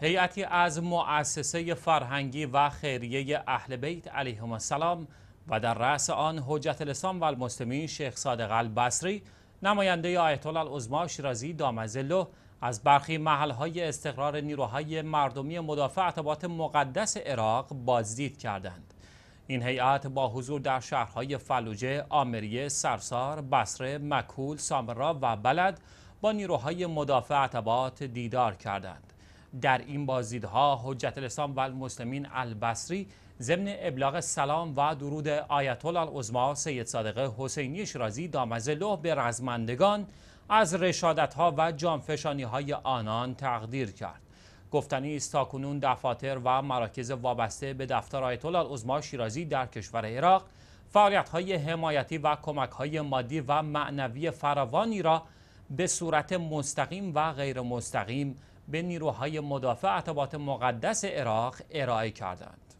هیئتی از مؤسسه فرهنگی و خیریه اهل بیت علیهم السلام و در رأس آن حجت الاسلام و المسلمین شیخ صادق البصری نماینده آیت الله العظما شیرازی دامزلو از برخی محلهای استقرار نیروهای مردمی مدافع اعتباط مقدس عراق بازدید کردند این هیئت با حضور در شهرهای فلوجه، آمریه، سرسار، بصره، مکول، سامرا و بلد با نیروهای مدافع اعتباط دیدار کردند در این بازدیدها حجت الاسلام و المسلمین البصری ضمن ابلاغ سلام و درود آیت الله العظما سید صادق حسینی شیرازی لوح به رزمندگان از رشادت ها و جانفشانی های آنان تقدیر کرد گفتنی است تاکنون دفاتر و مراکز وابسته به دفتر آیت الله العظما شیرازی در کشور عراق فعالیت های حمایتی و کمک های مادی و معنوی فراوانی را به صورت مستقیم و غیر مستقیم به نیروهای مدافع عتبات مقدس عراق ارائه کردند.